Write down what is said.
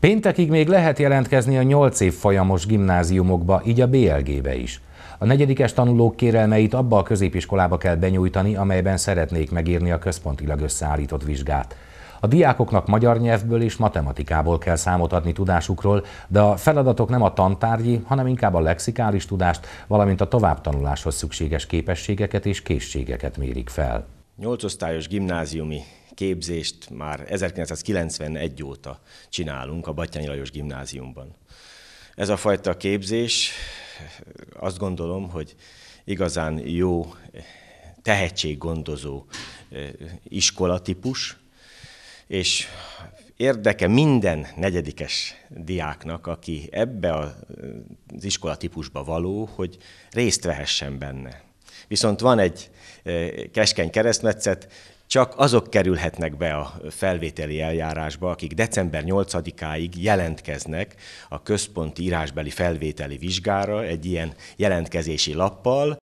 Péntekig még lehet jelentkezni a 8 év folyamos gimnáziumokba, így a BLG-be is. A negyedikes tanulók kérelmeit abba a középiskolába kell benyújtani, amelyben szeretnék megírni a központilag összeállított vizsgát. A diákoknak magyar nyelvből és matematikából kell számot adni tudásukról, de a feladatok nem a tantárgyi, hanem inkább a lexikális tudást, valamint a továbbtanuláshoz szükséges képességeket és készségeket mérik fel. osztályos gimnáziumi képzést már 1991 óta csinálunk a Batyányi Lajos Gimnáziumban. Ez a fajta képzés azt gondolom, hogy igazán jó tehetséggondozó eh, iskolatípus, és érdeke minden negyedikes diáknak, aki ebbe az iskolatípusba való, hogy részt vehessen benne. Viszont van egy eh, keskeny keresztmetszet, csak azok kerülhetnek be a felvételi eljárásba, akik december 8-áig jelentkeznek a központi írásbeli felvételi vizsgára egy ilyen jelentkezési lappal,